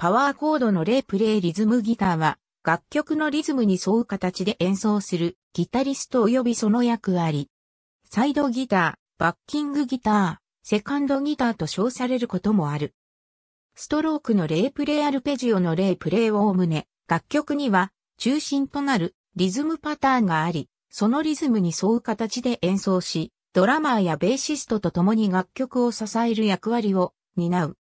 パワーコードのイプレイリズムギターは、楽曲のリズムに沿う形で演奏するギタリスト及びその役割。サイドギター、バッキングギター、セカンドギターと称されることもある。ストロークのイプレイアルペジオのイプレイをおむね、楽曲には中心となるリズムパターンがあり、そのリズムに沿う形で演奏し、ドラマーやベーシストと共に楽曲を支える役割を担う。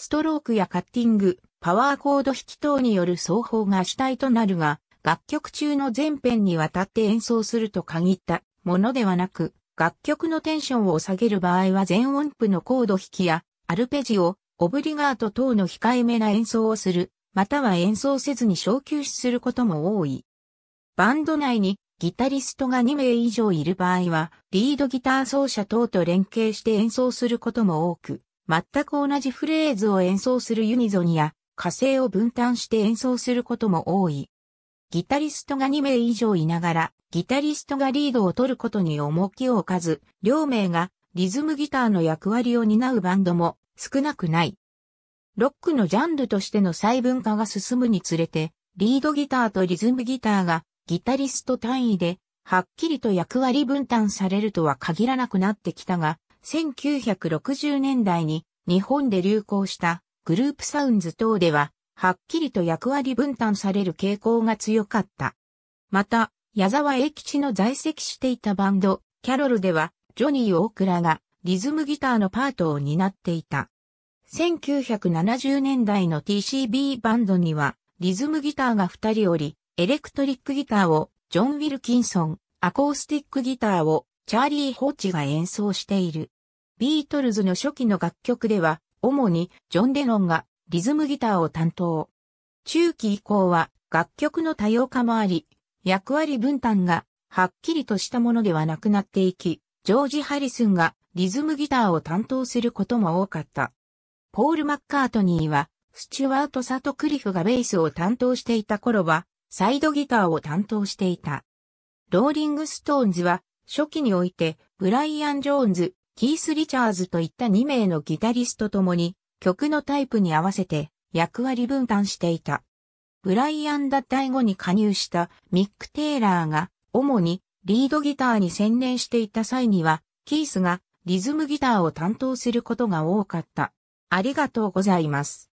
ストロークやカッティング、パワーコード弾き等による奏法が主体となるが、楽曲中の全編にわたって演奏すると限ったものではなく、楽曲のテンションを下げる場合は全音符のコード弾きや、アルペジオ、オブリガート等の控えめな演奏をする、または演奏せずに小休止することも多い。バンド内にギタリストが2名以上いる場合は、リードギター奏者等と連携して演奏することも多く、全く同じフレーズを演奏するユニゾニや、火星を分担して演奏することも多い。ギタリストが2名以上いながら、ギタリストがリードを取ることに重きを置かず、両名がリズムギターの役割を担うバンドも少なくない。ロックのジャンルとしての細分化が進むにつれて、リードギターとリズムギターがギタリスト単位ではっきりと役割分担されるとは限らなくなってきたが、1960年代に日本で流行したグループサウンズ等では、はっきりと役割分担される傾向が強かった。また、矢沢永吉の在籍していたバンド、キャロルでは、ジョニー・オークラがリズムギターのパートを担っていた。1970年代の TCB バンドには、リズムギターが2人おり、エレクトリックギターをジョン・ウィルキンソン、アコースティックギターをチャーリー・ホッチが演奏している。ビートルズの初期の楽曲では、主にジョン・デノンがリズムギターを担当。中期以降は楽曲の多様化もあり、役割分担がはっきりとしたものではなくなっていき、ジョージ・ハリスンがリズムギターを担当することも多かった。ポール・マッカートニーは、スチュワート・サトクリフがベースを担当していた頃は、サイドギターを担当していた。ローリング・ストーンズは、初期において、ブライアン・ジョーンズ、キース・リチャーズといった2名のギタリストともに、曲のタイプに合わせて役割分担していた。ブライアン脱退後に加入したミック・テイラーが、主にリードギターに専念していた際には、キースがリズムギターを担当することが多かった。ありがとうございます。